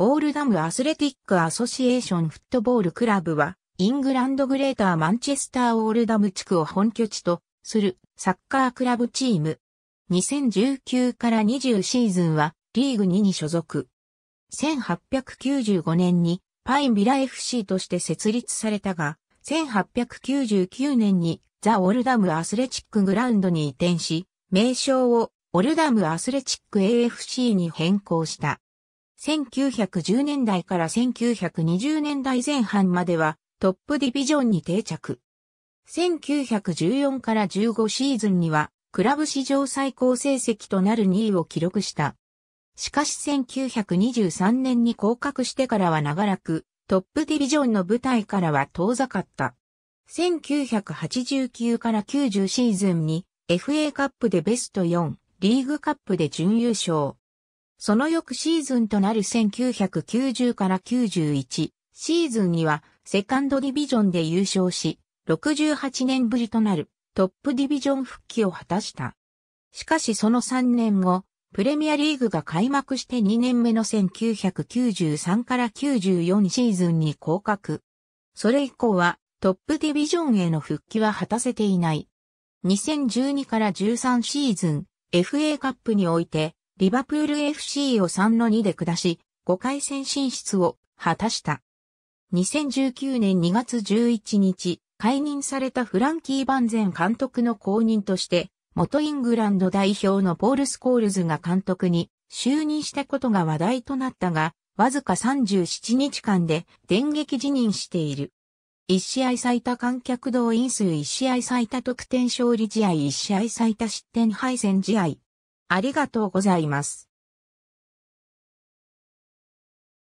オールダムアスレティックアソシエーションフットボールクラブは、イングランドグレーターマンチェスターオールダム地区を本拠地とするサッカークラブチーム。2019から20シーズンはリーグ2に所属。1895年にパインビラ FC として設立されたが、1899年にザ・オールダム・アスレチック・グラウンドに移転し、名称をオールダム・アスレチック AFC に変更した。1910年代から1920年代前半まではトップディビジョンに定着。1914から15シーズンにはクラブ史上最高成績となる2位を記録した。しかし1923年に降格してからは長らくトップディビジョンの舞台からは遠ざかった。1989から90シーズンに FA カップでベスト4、リーグカップで準優勝。その翌シーズンとなる1990から91シーズンにはセカンドディビジョンで優勝し、68年ぶりとなるトップディビジョン復帰を果たした。しかしその3年後、プレミアリーグが開幕して2年目の1993から94シーズンに降格。それ以降はトップディビジョンへの復帰は果たせていない。2012から13シーズン FA カップにおいてリバプール FC を3の2で下し、5回戦進出を果たした。2019年2月11日、解任されたフランキー・バンゼン監督の後任として、元イングランド代表のポール・スコールズが監督に就任したことが話題となったが、わずか37日間で電撃辞任している。1試合最多観客動員数1試合最多得点勝利試合1試合最多失点敗戦試合ありがとうございます。